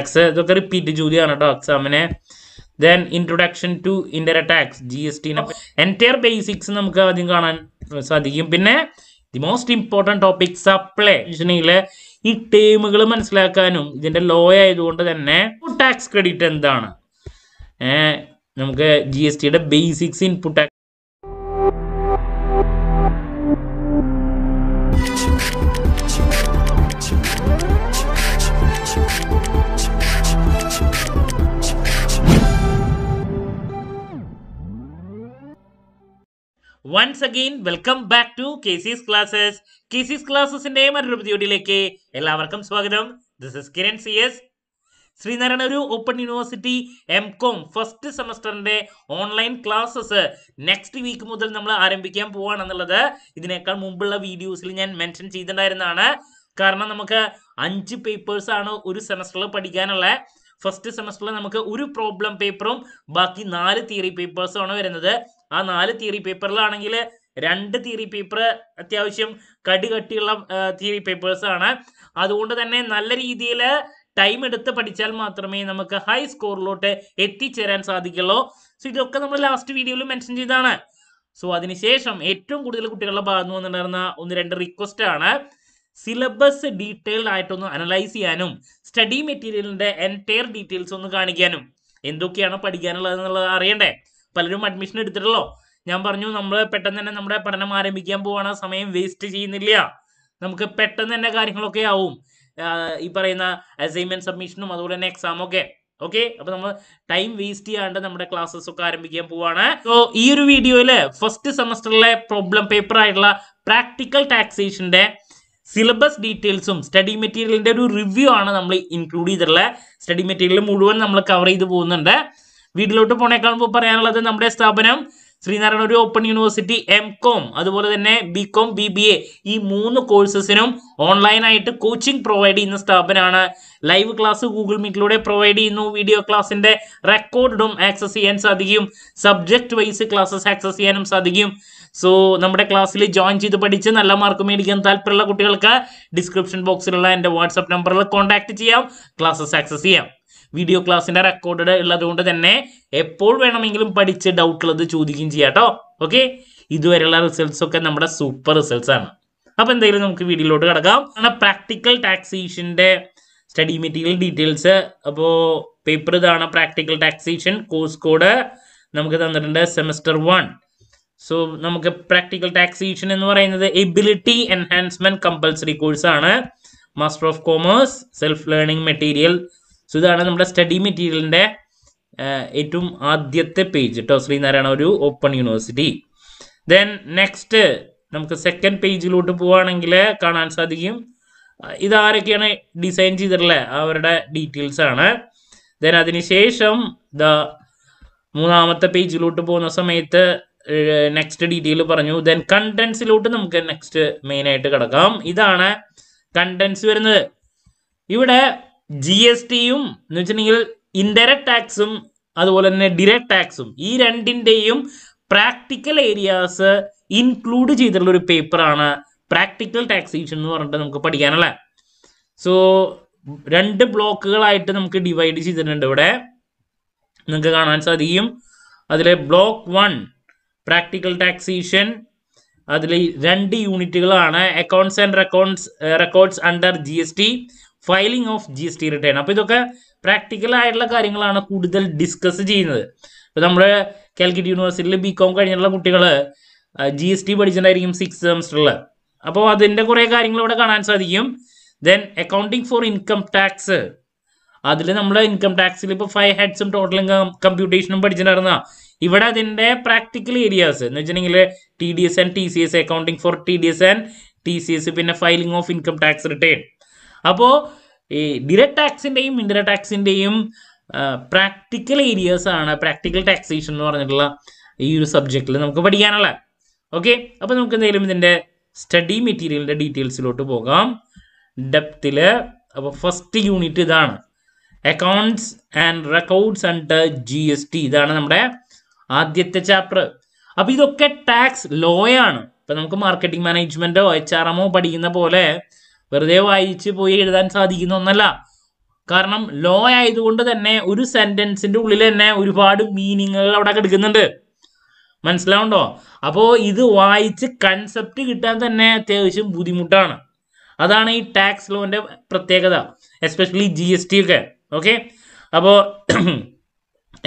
X ഇതൊക്കെ repeat ജോലിയാണ് കേട്ടോ എക്സാമിനെ then introduction to indirect tax G S T entire basics നമുക്ക് ആദ്യം കാണാൻ സാധിക്കും പിന്നെ the most important topic supply എഞ്ചിനീയറിലെ ഈ ടേമുകൾ മനസ്സിലാക്കാനും ഇതിൻ്റെ ലോ ആയതുകൊണ്ട് തന്നെ ടാക്സ് ക്രെഡിറ്റ് എന്താണ് നമുക്ക് ജി എസ് ടിയുടെ basics input once again welcome back to K C S classes K C S ക്ലാസ്സസിന്റെ മറ്റൊരു പുതിയോടിയിലേക്ക് എല്ലാവർക്കും സ്വാഗതം this is Kiran C S Sreenarayanaguru open university M Com first സെമസ്റ്ററിന്റെ ഓൺലൈൻ ക്ലാസ്സസ് നെക്സ്റ്റ് വീക്ക് മുതൽ നമ്മൾ ആരംഭിക്കാൻ പോവാണെന്നുള്ളത് ഇതിനേക്കാൾ മുമ്പുള്ള വീഡിയോസിൽ ഞാൻ മെൻഷൻ ചെയ്തിട്ടുണ്ടായിരുന്നതാണ് കാരണം നമുക്ക് അഞ്ച് പേപ്പേഴ്സ് ആണ് ഒരു സെമസ്റ്ററിൽ പഠിക്കാനുള്ള ഫസ്റ്റ് സെമസ്റ്ററിൽ നമുക്ക് ഒരു പ്രോബ്ലം പേപ്പറും ബാക്കി നാല് തിയറി പേപ്പേഴ്സും ആണ് വരുന്നത് ആ നാല് തിയറി പേപ്പറിലാണെങ്കിൽ രണ്ട് തിയറി പേപ്പർ അത്യാവശ്യം കടികട്ടിയുള്ള തിയറി പേപ്പേഴ്സ് ആണ് അതുകൊണ്ട് തന്നെ നല്ല രീതിയിൽ ടൈം എടുത്ത് പഠിച്ചാൽ മാത്രമേ നമുക്ക് ഹൈ സ്കോറിലോട്ട് എത്തിച്ചേരാൻ സാധിക്കുള്ളൂ സോ ഇതൊക്കെ നമ്മൾ ലാസ്റ്റ് വീഡിയോയിൽ മെൻഷൻ ചെയ്താണ് സോ അതിനുശേഷം ഏറ്റവും കൂടുതൽ കുട്ടികളുടെ ഭാഗത്തു നിന്നുണ്ടായിരുന്ന ഒന്ന് രണ്ട് റിക്വസ്റ്റ് ആണ് സിലബസ് ഡീറ്റെയിൽഡ് ആയിട്ടൊന്ന് അനലൈസ് ചെയ്യാനും സ്റ്റഡി മെറ്റീരിയലിന്റെ എൻറ്റയർ ഡീറ്റെയിൽസ് ഒന്ന് കാണിക്കാനും എന്തൊക്കെയാണ് പഠിക്കാനുള്ളത് എന്നുള്ളത് അറിയണ്ടേ പലരും അഡ്മിഷൻ എടുത്തിട്ടല്ലോ ഞാൻ പറഞ്ഞു നമ്മൾ പെട്ടെന്ന് തന്നെ നമ്മുടെ പഠനം ആരംഭിക്കാൻ പോവാണ് സമയം വേസ്റ്റ് ചെയ്യുന്നില്ല നമുക്ക് പെട്ടെന്ന് തന്നെ കാര്യങ്ങളൊക്കെ ആവും ഈ പറയുന്ന അസൈൻമെന്റ് സബ്മിഷനും അതുപോലെ തന്നെ എക്സാം ഒക്കെ ഓക്കെ അപ്പൊ നമ്മൾ ടൈം വേസ്റ്റ് ചെയ്യാണ്ട് നമ്മുടെ ക്ലാസ്സസ് ഒക്കെ ആരംഭിക്കാൻ പോവാണ് സോ ഈ ഒരു വീഡിയോയില് ഫസ്റ്റ് സെമസ്റ്ററിലെ പ്രോബ്ലം പേപ്പർ ആയിട്ടുള്ള പ്രാക്ടിക്കൽ ടാക്സേഷന്റെ സിലബസ് ഡീറ്റെയിൽസും സ്റ്റഡി മെറ്റീരിയലിന്റെ ഒരു റിവ്യൂ ആണ് നമ്മൾ ഇൻക്ലൂഡ് ചെയ്തിട്ടുള്ളത് സ്റ്റഡി മെറ്റീരിയൽ മുഴുവൻ നമ്മൾ കവർ ചെയ്ത് പോകുന്നുണ്ട് വീട്ടിലോട്ട് പോണേക്കാൾ പറയാനുള്ളത് നമ്മുടെ സ്ഥാപനം ശ്രീനാരായണ ഒരു ഓപ്പൺ യൂണിവേഴ്സിറ്റി എം കോം അതുപോലെ തന്നെ B Com B B A ഈ മൂന്ന് കോഴ്സസിനും ഓൺലൈനായിട്ട് കോച്ചിങ് പ്രൊവൈഡ് ചെയ്യുന്ന സ്ഥാപനമാണ് ലൈവ് ക്ലാസ് ഗൂഗിൾ മീറ്റിലൂടെ പ്രൊവൈഡ് ചെയ്യുന്നു വീഡിയോ ക്ലാസ്സിന്റെ റെക്കോർഡും ആക്സസ് ചെയ്യാൻ സാധിക്കും സബ്ജക്ട് വൈസ് ക്ലാസ്സസ് ആക്സസ് ചെയ്യാനും സാധിക്കും സോ നമ്മുടെ ക്ലാസ്സിൽ ജോയിൻ ചെയ്ത് പഠിച്ച് നല്ല മാർക്ക് മേടിക്കാൻ താല്പര്യമുള്ള കുട്ടികൾക്ക് ഡിസ്ക്രിപ്ഷൻ ബോക്സിലുള്ള എൻ്റെ വാട്സപ്പ് നമ്പറിൽ കോൺടാക്ട് ചെയ്യാം ക്ലാസ്സസ് ആക്സസ് ചെയ്യാം വീഡിയോ ക്ലാസ്സിന്റെ റെക്കോർഡ് ഉള്ളതുകൊണ്ട് തന്നെ എപ്പോൾ വേണമെങ്കിലും പഠിച്ച് ഉള്ളത് ചോദിക്കുകയും ചെയ്യാം കേട്ടോ ഓക്കെ ഇതുവരെയുള്ള റിസൾട്ട്സ് ഒക്കെ നമ്മുടെ സൂപ്പർ റിസൾട്ട്സ് ആണ് അപ്പൊ എന്തായാലും നമുക്ക് വീഡിയോയിലോട്ട് കിടക്കാം കാരണം പ്രാക്ടിക്കൽ ടാക്സേഷന്റെ സ്റ്റഡി മെറ്റീരിയൽ ഡീറ്റെയിൽസ് അപ്പോൾ പേപ്പർ ഇതാണ് പ്രാക്ടിക്കൽ ടാക്സേഷൻ കോഴ്സ് കോഡ് നമുക്ക് തന്നിട്ടുണ്ട് സെമസ്റ്റർ വൺ സോ നമുക്ക് പ്രാക്ടിക്കൽ ടാക്സേഷൻ എന്ന് പറയുന്നത് എബിലിറ്റി എൻഹാൻസ്മെന്റ് കമ്പൽസറി കോഴ്സാണ് master of commerce self learning material so ഇതാണ് നമ്മുടെ സ്റ്റഡി മെറ്റീരിയലിൻ്റെ ഏറ്റവും ആദ്യത്തെ പേജ് കേട്ടോ ശ്രീനാരായണ ഒരു ഓപ്പൺ യൂണിവേഴ്സിറ്റി ദെൻ നെക്സ്റ്റ് നമുക്ക് സെക്കൻഡ് പേജിലോട്ട് പോവുകയാണെങ്കിൽ കാണാൻ സാധിക്കും ഇതാരൊക്കെയാണ് ഡിസൈൻ ചെയ്തിട്ടുള്ളത് അവരുടെ ഡീറ്റെയിൽസ് ആണ് ദെൻ അതിനുശേഷം ദ മൂന്നാമത്തെ പേജിലോട്ട് പോകുന്ന സമയത്ത് നെക്സ്റ്റ് ഡീറ്റെയിൽ പറഞ്ഞു ദെൻ കണ്ടൻസിലോട്ട് നമുക്ക് നെക്സ്റ്റ് മെയിനായിട്ട് കിടക്കാം ഇതാണ് കണ്ടൻസ് വരുന്നത് ഇവിടെ ജി എസ് ടിയും എന്ന് വെച്ചിട്ടുണ്ടെങ്കിൽ ഇൻഡയറക്ട് ടാക്സും അതുപോലെ തന്നെ ഡിറക്ട് ടാക്സും ഈ രണ്ടിൻ്റെയും പ്രാക്ടിക്കൽ ഏരിയാസ് ഇൻക്ലൂഡ് ചെയ്തിട്ടുള്ള ഒരു പേപ്പറാണ് പ്രാക്ടിക്കൽ ടാക്സേഷൻ എന്ന് പറഞ്ഞിട്ട് നമുക്ക് പഠിക്കാനല്ലേ സോ രണ്ട് ബ്ലോക്കുകളായിട്ട് നമുക്ക് ഡിവൈഡ് ചെയ്തിട്ടുണ്ട് ഇവിടെ നിങ്ങൾക്ക് കാണാൻ സാധിക്കും അതിലെ ബ്ലോക്ക് വൺ പ്രാക്ടിക്കൽ ടാക്സേഷൻ അതിൽ രണ്ട് യൂണിറ്റുകളാണ് accounts and records records under G S T filing of G S T return അപ്പൊ ഇതൊക്കെ പ്രാക്ടിക്കൽ ആയിട്ടുള്ള കാര്യങ്ങളാണ് കൂടുതൽ ഡിസ്കസ് ചെയ്യുന്നത് ഇപ്പൊ നമ്മുടെ കാലിക്കറ്റ് യൂണിവേഴ്സിറ്റിയിൽ ബി കോം കഴിഞ്ഞിട്ടുള്ള കുട്ടികള് ജി എസ് ടി പഠിച്ചിട്ടുണ്ടായിരിക്കും സിക്സ് സെമസ്റ്ററില് അപ്പോൾ അതിൻ്റെ കുറേ കാര്യങ്ങൾ ഇവിടെ കാണാൻ സാധിക്കും then accounting for income tax അതിൽ നമ്മൾ ഇൻകം ടാക്സിൽ ഇപ്പോൾ ഫൈവ് ഹെഡ്സും ടോട്ടലും കമ്പ്യൂട്ടേഷനും പഠിച്ചിട്ടുണ്ടായിരുന്ന ഇവിടെ അതിൻ്റെ പ്രാക്ടിക്കൽ ഏരിയാസ് എന്ന് വെച്ചിട്ടുണ്ടെങ്കിൽ T D S and T C S accounting for T D S and T C S പിന്നെ filing of income tax return അപ്പോൾ ഈ ഡിറക്ട് ടാക്സിൻ്റെയും ഇൻഡിറക്ട് ടാക്സിൻ്റെയും പ്രാക്ടിക്കൽ ഏരിയാസ് ആണ് പ്രാക്ടിക്കൽ ടാക്സേഷൻ എന്ന് പറഞ്ഞിട്ടുള്ള ഈ ഒരു സബ്ജക്റ്റിൽ നമുക്ക് പഠിക്കാനുള്ള ഓക്കെ അപ്പോൾ നമുക്ക് എന്തെങ്കിലും ഇതിൻ്റെ സ്റ്റഡി മെറ്റീരിയലിൻ്റെ ഡീറ്റെയിൽസിലോട്ട് പോകാം ഡെപ്തിൽ അപ്പോൾ ഫസ്റ്റ് യൂണിറ്റ് ഇതാണ് accounts and records and G S T ഇതാണ് നമ്മുടെ ആദ്യത്തെ ചാപ്റ്റർ അപ്പോൾ ഇതൊക്കെ ടാക്സ് ലോയാണ് ഇപ്പം നമുക്ക് മാർക്കറ്റിംഗ് മാനേജ്മെൻറ്റോ എച്ച് ആർ എമ്മോ പഠിക്കുന്ന പോലെ വെറുതെ വായിച്ച് പോയി എഴുതാൻ സാധിക്കുന്ന ഒന്നല്ല കാരണം ലോ ആയതുകൊണ്ട് തന്നെ ഒരു സെന്റൻസിന്റെ ഉള്ളിൽ തന്നെ ഒരുപാട് മീനിങ്ങുകൾ അവിടെ കിടക്കുന്നുണ്ട് മനസ്സിലാവുണ്ടോ അപ്പോൾ ഇത് വായിച്ച് കൺസെപ്റ്റ് കിട്ടാൻ തന്നെ അത്യാവശ്യം ബുദ്ധിമുട്ടാണ് അതാണ് ഈ ടാക്സ് ലോന്റെ പ്രത്യേകത എസ്പെഷ്യലി ജി എസ് ടി ഒക്കെ ഓക്കെ അപ്പോൾ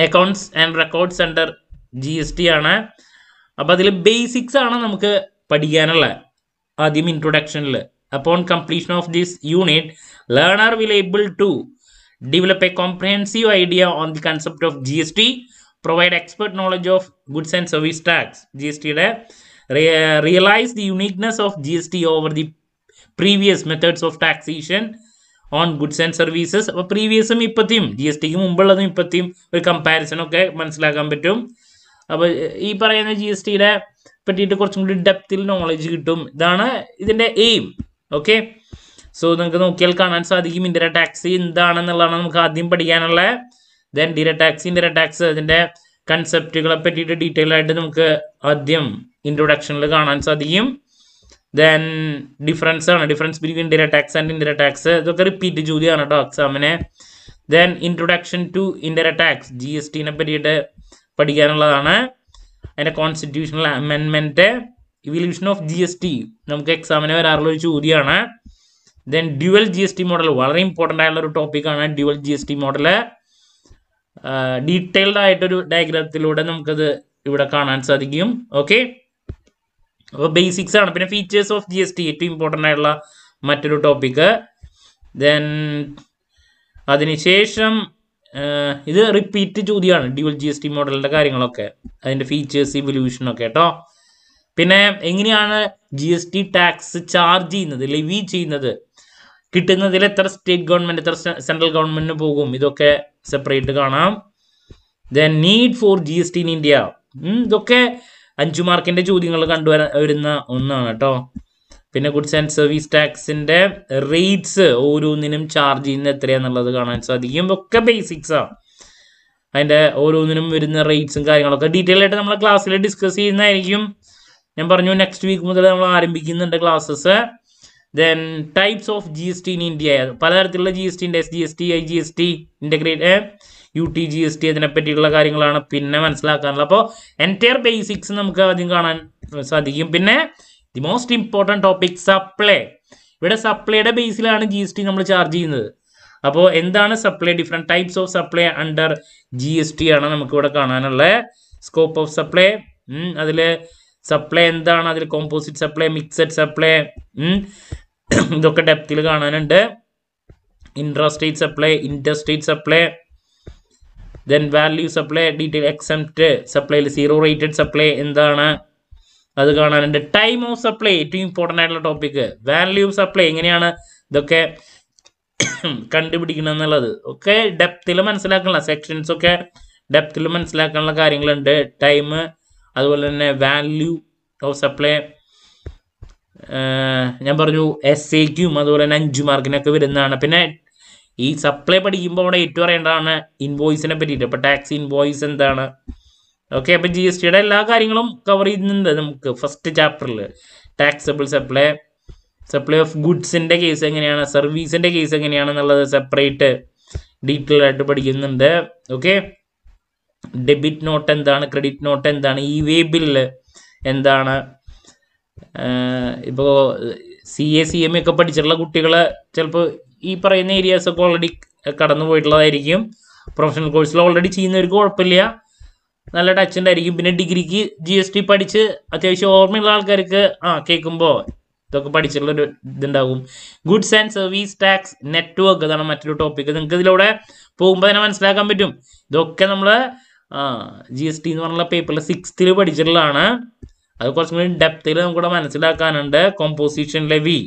accounts and record under G S T ആണ് അപ്പോൾ അതിൽ ബേസിക്സ് ആണ് നമുക്ക് പഠിക്കാനുള്ളത് ആദ്യം ഇൻട്രൊഡക്ഷനിൽ Upon completion of this unit, learner will able to develop a comprehensive idea on the concept of GST, provide expert knowledge of goods and service tax, GST, re realize the uniqueness of GST over the previous methods of taxation on goods and services അപ്പോൾ പ്രീവിയസും ഇപ്പത്തെയും G S ടിക്ക് മുമ്പുള്ളതും ഇപ്പത്തെയും ഒരു comparison ഒക്കെ മനസ്സിലാക്കാൻ പറ്റും അപ്പോൾ ഈ പറയുന്ന ജി എസ് ടിയുടെ പറ്റിയിട്ട് കുറച്ചും കൂടി ഡെപ്തിൽ നോളജ് കിട്ടും ഇതാണ് ഇതിൻ്റെ എയിം ഓക്കെ സോ നിങ്ങൾക്ക് നോക്കിയാൽ കാണാൻ സാധിക്കും ഇന്ദിര ടാക്സ് എന്താണെന്നുള്ളതാണ് നമുക്ക് ആദ്യം പഠിക്കാനുള്ള then direct tax indirect tax അതിൻ്റെ കൺസെപ്റ്റുകളെ പറ്റിയിട്ട് ഡീറ്റെയിൽ ആയിട്ട് നമുക്ക് ആദ്യം ഇൻട്രൊഡക്ഷനിൽ കാണാൻ സാധിക്കും ദെൻ ഡിഫറൻസ് ആണ് difference between indirect tax and indirect tax ഇതൊക്കെ റിപ്പീറ്റ് ചോദ്യമാണ് കേട്ടോ എക്സാമിനെ then introduction to Indian tax G S ടിനെ പറ്റിയിട്ട് പഠിക്കാനുള്ളതാണ് അതിൻ്റെ constitutional amendment evolution of G S T നമുക്ക് എക്സാമിന് വരാറുള്ള ഒരു ചോദ്യമാണ് then dual G S T model വളരെ ഇമ്പോർട്ടൻ്റ് ആയിട്ടുള്ള ഒരു ടോപ്പിക്കാണ് dual G S T model detailed ആയിട്ടൊരു ഡയഗ്രാമത്തിലൂടെ നമുക്കത് ഇവിടെ കാണാൻ സാധിക്കും ഓക്കെ അപ്പോൾ ബേസിക്സ് ആണ് പിന്നെ features of G S T ഏറ്റവും ഇമ്പോർട്ടൻ്റ് ആയിട്ടുള്ള മറ്റൊരു ടോപ്പിക്ക് ദെൻ അതിനുശേഷം ഇത് റിപ്പീറ്റ് ചോദ്യമാണ് ഡ്യുവൽ ജി എസ് ടി മോഡലിൻ്റെ കാര്യങ്ങളൊക്കെ അതിൻ്റെ ഫീച്ചേഴ്സ് ഇവല്യൂഷനൊക്കെ കേട്ടോ പിന്നെ എങ്ങനെയാണ് G S T tax charge ചെയ്യുന്നത് ലെവി ചെയ്യുന്നത് കിട്ടുന്നതിൽ എത്ര സ്റ്റേറ്റ് ഗവൺമെന്റ് എത്ര സെൻട്രൽ ഗവൺമെന്റിന് പോകും ഇതൊക്കെ സെപ്പറേറ്റ് കാണാം then need for G S T in India ഇതൊക്കെ അഞ്ചു മാർക്കിന്റെ ചോദ്യങ്ങൾ കണ്ടുവരാ വരുന്ന ഒന്നാണ് കേട്ടോ പിന്നെ ഗുഡ്സ് ആൻഡ് സർവീസ് ടാക്സിന്റെ റേറ്റ്സ് ഓരോന്നിനും ചാർജ് ചെയ്യുന്നത് എത്രയാന്നുള്ളത് കാണാൻ സാധിക്കും ഒക്കെ ബേസിക്സാണ് അതിന്റെ ഓരോന്നിനും വരുന്ന റേറ്റ്സും കാര്യങ്ങളൊക്കെ ഡീറ്റെയിൽ ആയിട്ട് നമ്മളെ ക്ലാസ്സിൽ ഡിസ്കസ് ചെയ്യുന്നതായിരിക്കും ഞാൻ പറഞ്ഞു നെക്സ്റ്റ് വീക്ക് മുതൽ നമ്മൾ ആരംഭിക്കുന്നുണ്ട് classes then types of G S T in India പലതരത്തിലുള്ള ജി എസ് ടി ഉണ്ട് S G S T I G S T integrate U T G S T അതിനെപ്പറ്റിയുള്ള കാര്യങ്ങളാണ് പിന്നെ മനസ്സിലാക്കാനുള്ളത് അപ്പോൾ എൻറ്റയർ ബേസിക്സ് നമുക്ക് ആദ്യം കാണാൻ സാധിക്കും പിന്നെ the most important topic supply ഇവിടെ സപ്ലൈയുടെ ബേസിലാണ് ജി എസ് ടി നമ്മൾ ചാർജ് ചെയ്യുന്നത് അപ്പോൾ എന്താണ് supply different types of supply under G S T ആണ് നമുക്കിവിടെ കാണാനുള്ള സ്കോപ്പ് ഓഫ് സപ്ലൈ അതിൽ സപ്ലൈ എന്താണ് അതിൽ കോമ്പോസിറ്റ് സപ്ലൈ മിക്സഡ് സപ്ലൈ ഇതൊക്കെ ഡെപ്തിൽ കാണാനുണ്ട് intrastate supply interstate supply then value supply detail exempt സപ്ലൈയിൽ സീറോ റേറ്റഡ് സപ്ലൈ എന്താണ് അത് കാണാനുണ്ട് ടൈം ഓഫ് സപ്ലൈ ഏറ്റവും ഇമ്പോർട്ടൻ്റ് ആയിട്ടുള്ള ടോപ്പിക് വാല്യൂ സപ്ലൈ എങ്ങനെയാണ് ഇതൊക്കെ കണ്ടുപിടിക്കണം എന്നുള്ളത് ഒക്കെ ഡെപ്തിൽ മനസ്സിലാക്കാനുള്ള സെക്ഷൻസ് ഒക്കെ ഡെപ്തിൽ മനസ്സിലാക്കാനുള്ള കാര്യങ്ങളുണ്ട് ടൈം അതുപോലെ തന്നെ വാല്യൂ ഓഫ് സപ്ലൈ ഞാൻ പറഞ്ഞു എസ് എക്കും അതുപോലെ തന്നെ അഞ്ച് മാർക്കിനൊക്കെ വരുന്നതാണ് പിന്നെ ഈ സപ്ലൈ പഠിക്കുമ്പോൾ അവിടെ ഏറ്റവും അറിയേണ്ടതാണ് ഇൻവോയ്സിനെ പറ്റിയിട്ട് അപ്പോൾ ടാക്സ് ഇൻവോയ്സ് എന്താണ് ഓക്കെ അപ്പോൾ ജി എസ് ടിയുടെ എല്ലാ കാര്യങ്ങളും കവർ ചെയ്യുന്നുണ്ട് നമുക്ക് ഫസ്റ്റ് ചാപ്റ്ററിൽ ടാക്സബിൾ സപ്ലൈ സപ്ലൈ ഓഫ് ഗുഡ്സിൻ്റെ കേസ് എങ്ങനെയാണ് സർവീസിൻ്റെ കേസ് എങ്ങനെയാണെന്നുള്ളത് സെപ്പറേറ്റ് ഡീറ്റെയിൽ ആയിട്ട് പഠിക്കുന്നുണ്ട് ഓക്കെ ഡെബിറ്റ് നോട്ട് എന്താണ് ക്രെഡിറ്റ് നോട്ട് എന്താണ് ഈ വേ ബില്ല് എന്താണ് ഇപ്പോൾ സി എ സി എം ഒക്കെ പഠിച്ചിട്ടുള്ള കുട്ടികൾ ചിലപ്പോൾ ഈ പറയുന്ന ഏരിയാസ് ഒക്കെ ഓൾറെഡി കടന്നു പോയിട്ടുള്ളതായിരിക്കും പ്രൊഫഷണൽ കോഴ്സിൽ ഓൾറെഡി ചെയ്യുന്നവർക്ക് കുഴപ്പമില്ല നല്ല ടച്ച് ഉണ്ടായിരിക്കും പിന്നെ ഡിഗ്രിക്ക് ജി എസ് ടി പഠിച്ച് അത്യാവശ്യം ഓർമ്മയുള്ള ആൾക്കാർക്ക് ആ കേൾക്കുമ്പോൾ ഇതൊക്കെ പഠിച്ചിട്ടുള്ളൊരു ഇതുണ്ടാകും goods and service tax network അതാണ് മറ്റൊരു ടോപ്പിക് നിങ്ങൾക്ക് ഇതിലൂടെ പോകുമ്പോൾ തന്നെ മനസ്സിലാക്കാൻ പറ്റും ഇതൊക്കെ നമ്മൾ ആ ജി എസ് ടി എന്ന് പറഞ്ഞ പേപ്പറിൽ സിക്സ്ത്തിൽ പഠിച്ചിട്ടുള്ളതാണ് അത് കുറച്ചും കൂടി ഡെപ്തിൽ നമുക്കിവിടെ മനസ്സിലാക്കാനുണ്ട് കോമ്പോസിഷനിലെ വി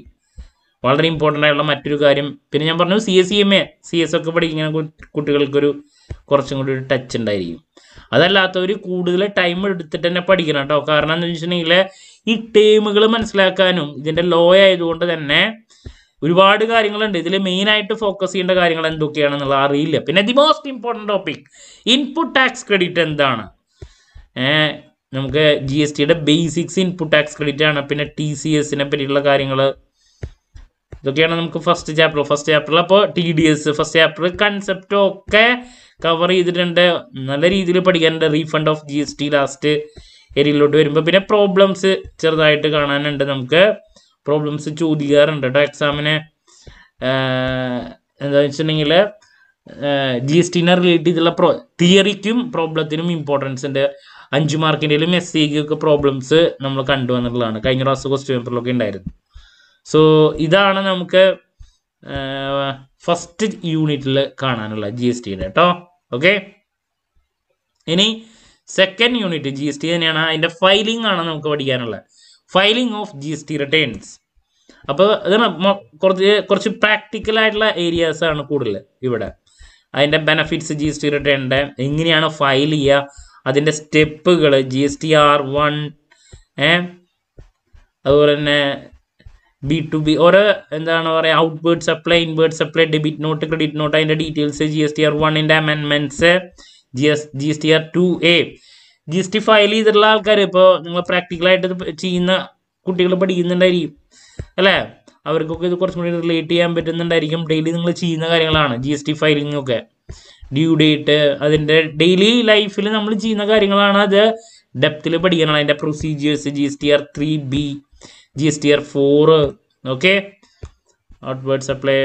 വളരെ ഇമ്പോർട്ടൻ്റ് ആയിട്ടുള്ള മറ്റൊരു കാര്യം പിന്നെ ഞാൻ പറഞ്ഞു C S C M A C S ഒക്കെ പഠിക്കുന്ന കുട്ടികൾക്കൊരു കുറച്ചും കൂടി ഒരു ടച്ച് ഉണ്ടായിരിക്കും അതല്ലാത്തവർ കൂടുതൽ ടൈം എടുത്തിട്ട് തന്നെ പഠിക്കണം കേട്ടോ കാരണം എന്താണെന്ന് വെച്ചിട്ടുണ്ടെങ്കിൽ ഈ ടേമുകൾ മനസ്സിലാക്കാനും ഇതിൻ്റെ ലോ ആയതുകൊണ്ട് തന്നെ ഒരുപാട് കാര്യങ്ങളുണ്ട് ഇതിൽ മെയിനായിട്ട് ഫോക്കസ് ചെയ്യേണ്ട കാര്യങ്ങൾ എന്തൊക്കെയാണെന്നുള്ളത് അറിയില്ല പിന്നെ the most important topic input tax credit എന്താണ് നമുക്ക് ജി എസ് ടിയുടെ ബേസിക്സ് ഇൻപുട്ട് ടാക്സ് ക്രെഡിറ്റ് ആണ് പിന്നെ ടി സി എസിനെ പറ്റിയുള്ള കാര്യങ്ങൾ ഇതൊക്കെയാണ് നമുക്ക് ഫസ്റ്റ് ചാപ്റ്റർ ഫസ്റ്റ് ചാപ്റ്ററിൽ അപ്പോൾ T D S first chapter കൺസെപ്റ്റും ഒക്കെ കവർ ചെയ്തിട്ടുണ്ട് നല്ല രീതിയിൽ പഠിക്കാനുണ്ട് refund of G S T last ഏരിയയിലോട്ട് വരുമ്പോൾ പിന്നെ പ്രോബ്ലംസ് ചെറുതായിട്ട് കാണാനുണ്ട് നമുക്ക് പ്രോബ്ലംസ് ചോദിക്കാറുണ്ട് കേട്ടോ എക്സാമിന് എന്താ വെച്ചിട്ടുണ്ടെങ്കിൽ ജി എസ് ടീനെ റിലേറ്റ് ചെയ്തുള്ള പ്രോ തിയറിക്കും പ്രോബ്ലത്തിനും ഇമ്പോർട്ടൻസ് ഉണ്ട് അഞ്ച് മാർക്കിൻ്റെയിലും എസ് സിക്കൊക്കെ പ്രോബ്ലംസ് നമ്മൾ കണ്ടുവന്നിട്ടുള്ളതാണ് കഴിഞ്ഞ ക്ലാസ് ക്വസ്റ്റ്യൻ പേപ്പറിലൊക്കെ ഉണ്ടായിരുന്നു സോ ഇതാണ് നമുക്ക് ഫസ്റ്റ് യൂണിറ്റിൽ കാണാനുള്ള ജി എസ് ടിയുടെ കേട്ടോ ഓക്കെ ഇനി second unit G S T തന്നെയാണ് അതിൻ്റെ ഫയലിംഗ് ആണ് നമുക്ക് പഠിക്കാനുള്ളത് filing of G S T returns അപ്പോൾ ഇതാണ് കുറച്ച് കുറച്ച് പ്രാക്ടിക്കൽ ആയിട്ടുള്ള ഏരിയാസ് ആണ് കൂടുതൽ ഇവിടെ അതിൻ്റെ ബെനഫിറ്റ്സ് ജി എസ് ടി റിട്ടേണിൻ്റെ എങ്ങനെയാണ് ഫയൽ ചെയ്യുക അതിൻ്റെ സ്റ്റെപ്പുകൾ G S T R one A അതുപോലെ തന്നെ ബി ടു ബി ഓരോ എന്താണ് പറയുക outward supply inward supply debit note credit note അതിൻ്റെ details G S T R വണ്ണിൻ്റെ amendments G S G S T R two A G S T file ചെയ്തിട്ടുള്ള ആൾക്കാർ ഇപ്പോൾ നിങ്ങൾ പ്രാക്ടിക്കലായിട്ട് ചെയ്യുന്ന കുട്ടികൾ പഠിക്കുന്നുണ്ടായിരിക്കും അല്ലേ അവർക്കൊക്കെ ഇത് കുറച്ചും കൂടി റിലേറ്റ് ചെയ്യാൻ പറ്റുന്നുണ്ടായിരിക്കും ഡെയിലി നിങ്ങൾ ചെയ്യുന്ന കാര്യങ്ങളാണ് ജി എസ് ടി ഫയലിംഗ് ഒക്കെ ഡ്യൂ ഡേറ്റ് അതിൻ്റെ ഡെയിലി ലൈഫിൽ നമ്മൾ ചെയ്യുന്ന കാര്യങ്ങളാണ് അത് ഡെപ്തിൽ പഠിക്കണം അതിൻ്റെ procedures G S T R three B G S T R four okay outward supply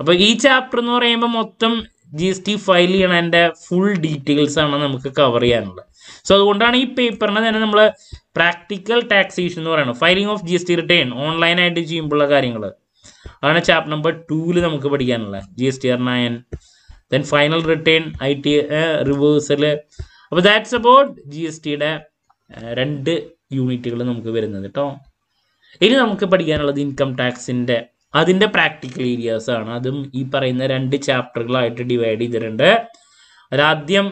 അപ്പോൾ ഈ ചാപ്റ്റർ എന്ന് പറയുമ്പോൾ മൊത്തം ജി എസ് ടി ഫയൽ ചെയ്യണതിൻ്റെ ഫുൾ ഡീറ്റെയിൽസ് ആണ് നമുക്ക് കവർ ചെയ്യാനുള്ളത് സോ അതുകൊണ്ടാണ് ഈ പേപ്പറിനെ തന്നെ നമ്മൾ പ്രാക്ടിക്കൽ ടാക്സേഷൻ എന്ന് പറയുന്നത് filing of G S T return ഓൺലൈനായിട്ട് ചെയ്യുമ്പോഴുള്ള കാര്യങ്ങൾ അതാണ് ചാപ്റ്റർ നമ്പർ ടൂവിൽ നമുക്ക് പഠിക്കാനുള്ളത് G S T R nine then final return I T reversal അപ്പോൾ ദാറ്റ്സ് അബൌട്ട് ജി എസ് ടിയുടെ രണ്ട് യൂണിറ്റുകൾ നമുക്ക് വരുന്നത് കേട്ടോ ഇനി നമുക്ക് പഠിക്കാനുള്ളത് ഇൻകം ടാക്സിൻ്റെ അതിൻ്റെ പ്രാക്ടിക്കൽ ഏരിയാസ് ആണ് അതും ഈ പറയുന്ന രണ്ട് ചാപ്റ്ററുകളായിട്ട് ഡിവൈഡ് ചെയ്തിട്ടുണ്ട് അതാദ്യം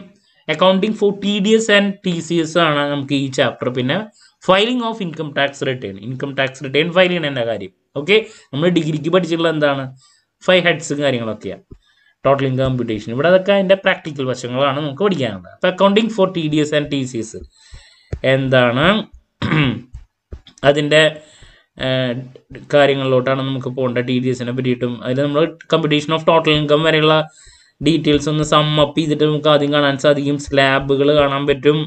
accounting for T D S and T C S ആണ് നമുക്ക് ഈ ചാപ്റ്റർ പിന്നെ filing of income tax return income tax return file ചെയ്യണ കാര്യം ഓക്കെ നമ്മൾ ഡിഗ്രിക്ക് പഠിച്ചിട്ടുള്ള എന്താണ് ഫൈവ് ഹെഡ്സും കാര്യങ്ങളൊക്കെയാണ് ടോട്ടൽ ഇൻകം കമ്പ്യൂട്ടേഷൻ ഇവിടെ അതൊക്കെ അതിൻ്റെ പ്രാക്ടിക്കൽ വശങ്ങളാണ് നമുക്ക് പഠിക്കാനുള്ളത് അപ്പോൾ accounting for T D S and T C S എന്താണ് അതിൻ്റെ കാര്യങ്ങളിലോട്ടാണ് നമുക്ക് പോകേണ്ടത് ടി ഡി എസിനെ പറ്റിയിട്ടും അതിൽ നമ്മൾ കമ്പ്യൂട്ടേഷൻ ഓഫ് ടോട്ടൽ ഇൻകം വരെയുള്ള ഡീറ്റെയിൽസ് ഒന്ന് സമ്മപ്പ് ചെയ്തിട്ട് നമുക്ക് ആദ്യം കാണാൻ സാധിക്കും സ്ലാബുകൾ കാണാൻ പറ്റും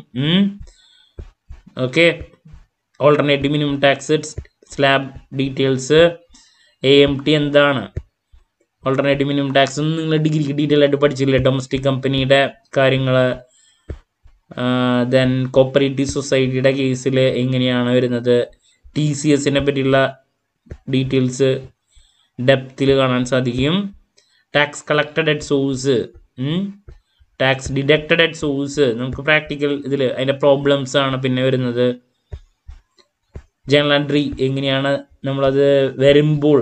okay alternative minimum tax slab details A M T എന്താണ് ഓൾട്ടർനേറ്റീവ് മിനിമം ടാക്സ് ഒന്നും നിങ്ങൾ ഡിഗ്രിക്ക് ഡീറ്റെയിൽ ആയിട്ട് പഠിച്ചില്ലേ ഡൊമസ്റ്റിക് കമ്പനിയുടെ കാര്യങ്ങൾ ദെൻ കോപ്പറേറ്റീവ് സൊസൈറ്റിയുടെ കേസിൽ എങ്ങനെയാണ് വരുന്നത് ടി സി എസിനെ പറ്റിയുള്ള ഡീറ്റെയിൽസ് ഡെപ്തിൽ കാണാൻ സാധിക്കും tax collected at source tax deducted at source നമുക്ക് പ്രാക്ടിക്കൽ ഇതിൽ അതിൻ്റെ പ്രോബ്ലംസ് ആണ് പിന്നെ വരുന്നത് ജനറൽ എൻട്രി എങ്ങനെയാണ് നമ്മളത് വരുമ്പോൾ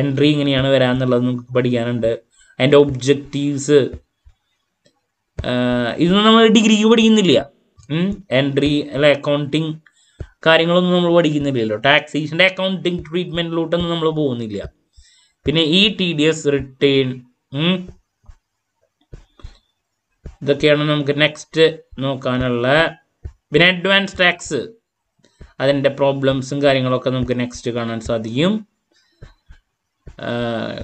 എൻട്രി എങ്ങനെയാണ് വരാമെന്നുള്ളത് നമുക്ക് പഠിക്കാനുണ്ട് അതിൻ്റെ ഒബ്ജക്റ്റീവ്സ് ഇതൊന്നും നമ്മൾ ഡിഗ്രിക്ക് പഠിക്കുന്നില്ല എൻട്രി അല്ല അക്കൗണ്ടിങ് കാര്യങ്ങളൊന്നും നമ്മൾ പഠിക്കുന്നില്ലല്ലോ ടാക്സേഷൻ്റെ അക്കൗണ്ടിങ് ട്രീറ്റ്മെൻറ്റിലോട്ടൊന്നും നമ്മൾ പോകുന്നില്ല പിന്നെ E T D S return ഇതൊക്കെയാണ് നമുക്ക് നെക്സ്റ്റ് നോക്കാനുള്ള പിന്നെ അഡ്വാൻസ് ടാക്സ് അതിൻ്റെ പ്രോബ്ലംസും കാര്യങ്ങളൊക്കെ നമുക്ക് നെക്സ്റ്റ് കാണാൻ സാധിക്കും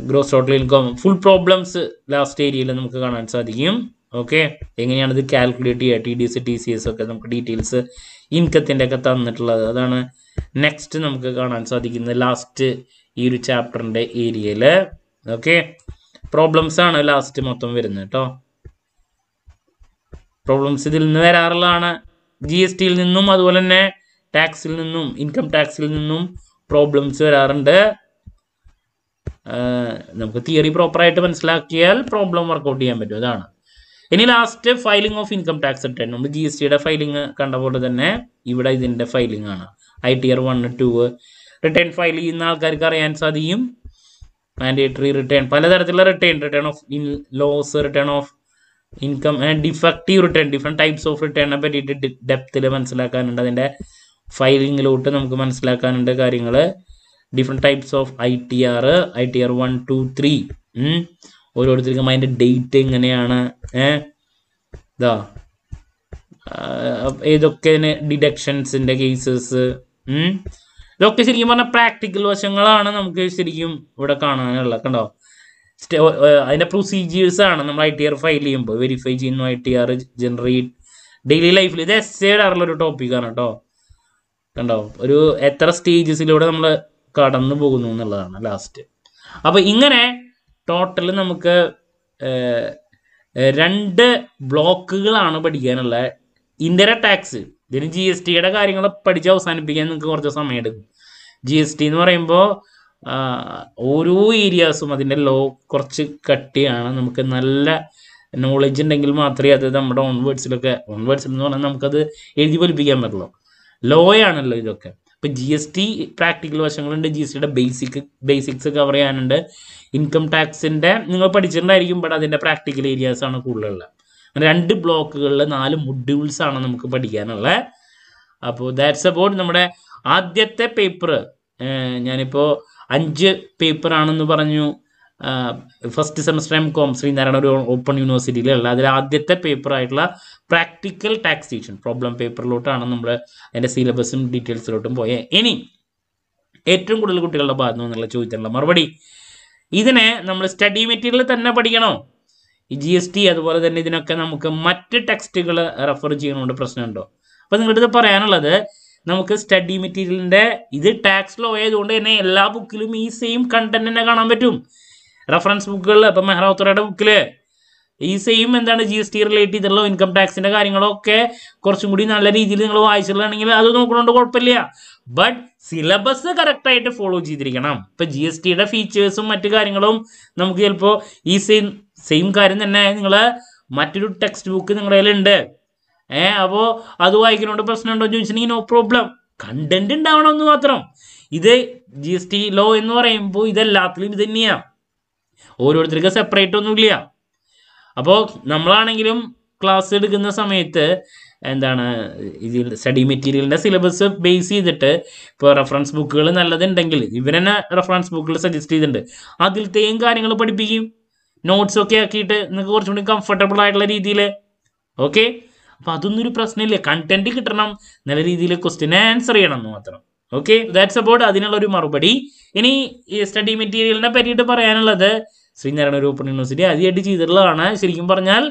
gross total income full problems last ഏരിയയിൽ നമുക്ക് കാണാൻ സാധിക്കും ഓക്കെ എങ്ങനെയാണ് ഇത് കാൽക്കുലേറ്റ് ചെയ്യുക T D S T C S ഒക്കെ നമുക്ക് ഡീറ്റെയിൽസ് ഇൻകത്തിൻ്റെ ഒക്കെ തന്നിട്ടുള്ളത് അതാണ് നെക്സ്റ്റ് നമുക്ക് കാണാൻ സാധിക്കുന്നത് ലാസ്റ്റ് ഈ ഒരു ചാപ്റ്ററിൻ്റെ ഏരിയയിൽ ഓക്കെ പ്രോബ്ലംസ് ആണ് ലാസ്റ്റ് മൊത്തം വരുന്നത് കേട്ടോ പ്രോബ്ലംസ് ഇതിൽ നിന്ന് വരാറുള്ളതാണ് ജി എസ് ടിയിൽ നിന്നും അതുപോലെ തന്നെ ടാക്സിൽ നിന്നും ഇൻകം ടാക്സിൽ നിന്നും പ്രോബ്ലംസ് വരാറുണ്ട് നമുക്ക് തിയറി പ്രോപ്പറായിട്ട് മനസ്സിലാക്കിയാൽ പ്രോബ്ലം വർക്കൗട്ട് ചെയ്യാൻ പറ്റും അതാണ് ഇനി last filing of income tax return നമ്മൾ ജി എസ് ടിയുടെ ഫയലിംഗ് കണ്ട പോലെ തന്നെ ഇവിടെ ഇതിൻ്റെ ഫയലിംഗ് ആണ് I T R one two return file ചെയ്യുന്ന ആൾക്കാർക്ക് അറിയാൻ സാധിക്കും മാൻഡേറ്ററി റിട്ടേൺ പലതരത്തിലുള്ള return return of in loss return of income and defective return different types of റിട്ടേണിനെ പറ്റിയിട്ട് ഡെപ്തിൽ മനസ്സിലാക്കാനുണ്ട് അതിൻ്റെ ഫയലിങ്ങിലോട്ട് നമുക്ക് മനസ്സിലാക്കാനുണ്ട് കാര്യങ്ങൾ different types of I T R I T R one to three ഓരോരുത്തർക്കും അതിൻ്റെ ഡേറ്റ് എങ്ങനെയാണ് ഏഹ് ഇതാ ഏതൊക്കെ ഡിഡക്ഷൻസിൻ്റെ കേസസ് ഇതൊക്കെ ശരിക്കും പറഞ്ഞാൽ പ്രാക്ടിക്കൽ വശങ്ങളാണ് നമുക്ക് ശരിക്കും ഇവിടെ കാണാനുള്ളത് കണ്ടോ അതിൻ്റെ പ്രൊസീജിയേഴ്സ് ആണ് നമ്മൾ ഐ ടി ആർ ഫയൽ ചെയ്യുമ്പോൾ വെരിഫൈ ചെയ്യുന്നു I T R generate daily ലൈഫിൽ ഇത് എസ് എടാറുള്ള ഒരു ടോപ്പിക്കാണ് കേട്ടോ കണ്ടോ ഒരു എത്ര സ്റ്റേജസിലൂടെ നമ്മൾ കടന്നു പോകുന്നു എന്നുള്ളതാണ് ലാസ്റ്റ് അപ്പോൾ ഇങ്ങനെ ടോട്ടൽ നമുക്ക് രണ്ട് ബ്ലോക്കുകളാണ് പഠിക്കാനുള്ള ഇന്ത്യ ടാക്സ് ഇതിന് ജി എസ് ടിയുടെ കാര്യങ്ങൾ പഠിച്ച് അവസാനിപ്പിക്കാൻ നിങ്ങൾക്ക് കുറച്ച് സമയം എടുക്കും ജി എസ് ടി എന്ന് പറയുമ്പോൾ ഓരോ ഏരിയാസും അതിൻ്റെ ലോ കുറച്ച് കട്ടിയാണ് നമുക്ക് നല്ല നോളജ് ഉണ്ടെങ്കിൽ മാത്രമേ അത് നമ്മുടെ ഓൺവേർഡ്സിലൊക്കെ ഓൺവേർഡ്സിൽ എന്ന് പറഞ്ഞാൽ നമുക്കത് എഴുതി പൊലിപ്പിക്കാൻ പറ്റുള്ളൂ ലോ ആണല്ലോ ഇതൊക്കെ ഇപ്പം ജി എസ് ടി പ്രാക്ടിക്കൽ വശങ്ങളുണ്ട് ജി എസ് ടിയുടെ ബേസിക് ബേസിക്സ് കവർ ചെയ്യാനുണ്ട് ഇൻകം ടാക്സിൻ്റെ നിങ്ങൾ പഠിച്ചിട്ടുണ്ടായിരിക്കും ബട്ട് അതിൻ്റെ പ്രാക്ടിക്കൽ ഏരിയാസാണ് കൂടുതലുള്ളത് അങ്ങനെ രണ്ട് ബ്ലോക്കുകളിലെ നാല് മുഡ്യൂൾസ് ആണ് നമുക്ക് പഠിക്കാനുള്ളത് അപ്പോൾ ദാറ്റ്സ് അബൌട്ട് നമ്മുടെ ആദ്യത്തെ പേപ്പർ ഞാനിപ്പോൾ അഞ്ച് പേപ്പർ ആണെന്ന് പറഞ്ഞു first semester M com Sreenarayana ഒരു ഓപ്പൺ യൂണിവേഴ്സിറ്റിയിലുള്ള അതിൽ ആദ്യത്തെ പേപ്പർ ആയിട്ടുള്ള പ്രാക്ടിക്കൽ ടാക്സേഷൻ പ്രോബ്ലം പേപ്പറിലോട്ടാണ് നമ്മൾ അതിൻ്റെ സിലബസും ഡീറ്റെയിൽസിലോട്ടും പോയത് ഇനി ഏറ്റവും കൂടുതൽ കുട്ടികളുടെ ഭാഗത്തു നിന്നുള്ള ചോദ്യത്തിനുള്ള മറുപടി ഇതിനെ നമ്മൾ സ്റ്റഡി മെറ്റീരിയൽ തന്നെ പഠിക്കണോ ഈ ജി എസ് ടി അതുപോലെ തന്നെ ഇതിനൊക്കെ നമുക്ക് മറ്റ് ടെക്സ്റ്റുകൾ റെഫർ ചെയ്യണോണ്ട് പ്രശ്നമുണ്ടോ അപ്പോൾ നിങ്ങളുടെ പറയാനുള്ളത് നമുക്ക് സ്റ്റഡി മെറ്റീരിയലിൻ്റെ ഇത് ടാക്സ് ലോ ആയതുകൊണ്ട് തന്നെ എല്ലാ ബുക്കിലും ഈ സെയിം കണ്ടന്റ് തന്നെ കാണാൻ പറ്റും റെഫറൻസ് ബുക്കുകളിൽ ഇപ്പം മെഹ്റാത്തുറയുടെ ബുക്കിൽ ഈ സെയിം എന്താണ് ജി എസ് ടി റിലേറ്റ് ചെയ്തിട്ടുള്ള ഇൻകം ടാക്സിൻ്റെ കാര്യങ്ങളൊക്കെ കുറച്ചും കൂടി നല്ല രീതിയിൽ നിങ്ങൾ വായിച്ചിട്ടുള്ളതാണെങ്കിൽ അത് നോക്കണോണ്ട് കുഴപ്പമില്ല ബട്ട് സിലബസ് കറക്റ്റായിട്ട് ഫോളോ ചെയ്തിരിക്കണം ഇപ്പം ജി എസ് ടിയുടെ ഫീച്ചേഴ്സും മറ്റു കാര്യങ്ങളും നമുക്ക് ചിലപ്പോൾ ഈ സെയിം സെയിം കാര്യം തന്നെ നിങ്ങൾ മറ്റൊരു ടെക്സ്റ്റ് ബുക്ക് നിങ്ങളുടെ കയ്യിലുണ്ട് ഏ അപ്പോൾ അത് വായിക്കുന്നതുകൊണ്ട് പ്രശ്നമുണ്ടോ എന്ന് ചോദിച്ചിട്ടുണ്ടെങ്കിൽ നോ പ്രോബ്ലം കണ്ടന്റ് ഉണ്ടാവണം എന്ന് മാത്രം ഇത് ജി എസ് ടി ലോ എന്ന് പറയുമ്പോൾ ഇതെല്ലാത്തിലും ഇത് തന്നെയാണ് ഓരോരുത്തർക്ക് സെപ്പറേറ്റ് ഒന്നുമില്ല അപ്പോൾ നമ്മളാണെങ്കിലും ക്ലാസ് എടുക്കുന്ന സമയത്ത് എന്താണ് ഇതിൽ സ്റ്റഡി മെറ്റീരിയലിൻ്റെ സിലബസ് ബേസ് ചെയ്തിട്ട് ഇപ്പോൾ റെഫറൻസ് ബുക്കുകൾ നല്ലതുണ്ടെങ്കിൽ ഇവരെന്നെ റെഫറൻസ് ബുക്കുകൾ സജസ്റ്റ് ചെയ്തിട്ടുണ്ട് അതിലത്തെയും കാര്യങ്ങൾ പഠിപ്പിക്കും നോട്ട്സ് ഒക്കെ ആക്കിയിട്ട് നിങ്ങൾക്ക് കുറച്ചും കൂടി കംഫർട്ടബിൾ ആയിട്ടുള്ള രീതിയിൽ ഓക്കെ അപ്പോൾ അതൊന്നും ഒരു പ്രശ്നമില്ല കണ്ടന്റ് കിട്ടണം നല്ല രീതിയിൽ ക്വസ്റ്റ്യൻ ആൻസർ ചെയ്യണം എന്ന് മാത്രം ഓക്കെ ദാറ്റ്സ് അബൌട്ട് അതിനുള്ള ഒരു മറുപടി ഇനി സ്റ്റഡി മെറ്റീരിയലിനെ പറ്റിയിട്ട് പറയാനുള്ളത് ശ്രീനാരായണ ഒരു ഓപ്പൺ യൂണിവേഴ്സിറ്റി ആദ്യമായിട്ട് ചെയ്തിട്ടുള്ളതാണ് ശരിക്കും പറഞ്ഞാൽ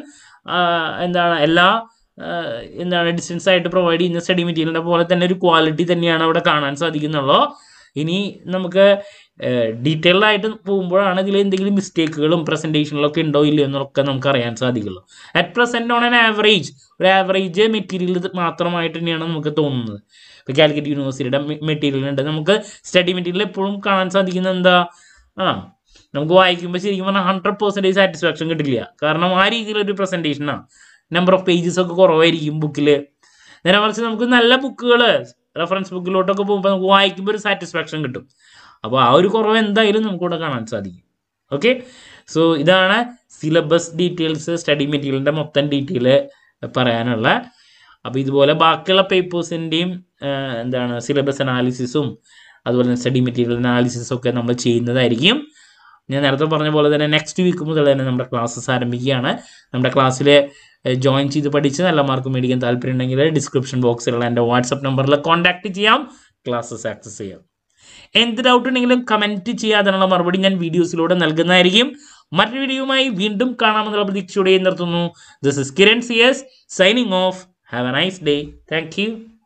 എന്താണ് എല്ലാ എന്താണ് ഡിസ്റ്റൻസ് ആയിട്ട് പ്രൊവൈഡ് ചെയ്യുന്ന സ്റ്റഡി മെറ്റീരിയലിൻ്റെ പോലെ തന്നെ ഒരു ക്വാളിറ്റി തന്നെയാണ് അവിടെ കാണാൻ സാധിക്കുന്നുള്ളൂ ഇനി നമുക്ക് ഡീറ്റെയിൽഡ് ആയിട്ട് പോകുമ്പോഴാണ് ഇതിൽ എന്തെങ്കിലും മിസ്റ്റേക്കുകളും പ്രസൻറ്റേഷനിലൊക്കെ ഉണ്ടോ ഇല്ലയോ എന്നൊക്കെ നമുക്ക് അറിയാൻ സാധിക്കുള്ളൂ at present on an average ഒരു ആവറേജ് മെറ്റീരിയൽ മാത്രമായിട്ട് തന്നെയാണ് നമുക്ക് തോന്നുന്നത് ഇപ്പോൾ കാലിക്കറ്റ് യൂണിവേഴ്സിറ്റിയുടെ മെറ്റീരിയൽ ഉണ്ട് നമുക്ക് സ്റ്റഡി മെറ്റീരിയൽ എപ്പോഴും കാണാൻ സാധിക്കുന്നത് എന്താ ആ നമുക്ക് വായിക്കുമ്പോൾ ശരിക്കും പറഞ്ഞാൽ ഹൺഡ്രഡ് പെർസെൻറ്റേജ് സാറ്റിസ്ഫാക്ഷൻ കിട്ടില്ല കാരണം ആ രീതിയിലൊരു പ്രസൻറ്റേഷനാണ് നമ്പർ ഓഫ് പേജസ് ഒക്കെ കുറവായിരിക്കും ബുക്കിൽ നേരെ മറിച്ച് നമുക്ക് നല്ല ബുക്കുകൾ റെഫറൻസ് ബുക്കിലോട്ടൊക്കെ പോകുമ്പോൾ നമുക്ക് വായിക്കുമ്പോൾ ഒരു സാറ്റിസ്ഫാക്ഷൻ കിട്ടും അപ്പോൾ ആ ഒരു കുറവ് എന്തായാലും നമുക്കിവിടെ കാണാൻ സാധിക്കും ഓക്കെ സോ ഇതാണ് സിലബസ് ഡീറ്റെയിൽസ് സ്റ്റഡി മെറ്റീരിയലിൻ്റെ മൊത്തം ഡീറ്റെയിൽ പറയാനുള്ള അപ്പോൾ ഇതുപോലെ ബാക്കിയുള്ള പേപ്പേഴ്സിൻ്റെയും എന്താണ് സിലബസ് അനാലിസിസും അതുപോലെ തന്നെ സ്റ്റഡി മെറ്റീരിയൽ അനാലിസിസും ഒക്കെ നമ്മൾ ചെയ്യുന്നതായിരിക്കും ഞാൻ നേരത്തെ പറഞ്ഞ പോലെ തന്നെ നെക്സ്റ്റ് വീക്ക് മുതൽ തന്നെ നമ്മുടെ ക്ലാസ്സസ് ആരംഭിക്കുകയാണ് നമ്മുടെ ക്ലാസ്സിൽ ജോയിൻ ചെയ്ത് പഠിച്ച് നല്ല മാർക്ക് മേടിക്കാൻ താല്പര്യം ഉണ്ടെങ്കിൽ ഡിസ്ക്രിപ്ഷൻ ബോക്സിലുള്ള എൻ്റെ വാട്സപ്പ് നമ്പറിൽ കോൺടാക്ട് ചെയ്യാം ക്ലാസ്സസ് ആക്സസ് ചെയ്യാം എന്ത് ഡൗട്ട് ഉണ്ടെങ്കിലും കമൻറ്റ് ചെയ്യാതെന്നുള്ള മറുപടി ഞാൻ വീഡിയോസിലൂടെ നൽകുന്നതായിരിക്കും മറ്റൊരു വീഡിയോയുമായി വീണ്ടും കാണാമെന്നുള്ള പ്രതീക്ഷയോടെ നിർത്തുന്നു this is Kiran C S signing off have a nice day thank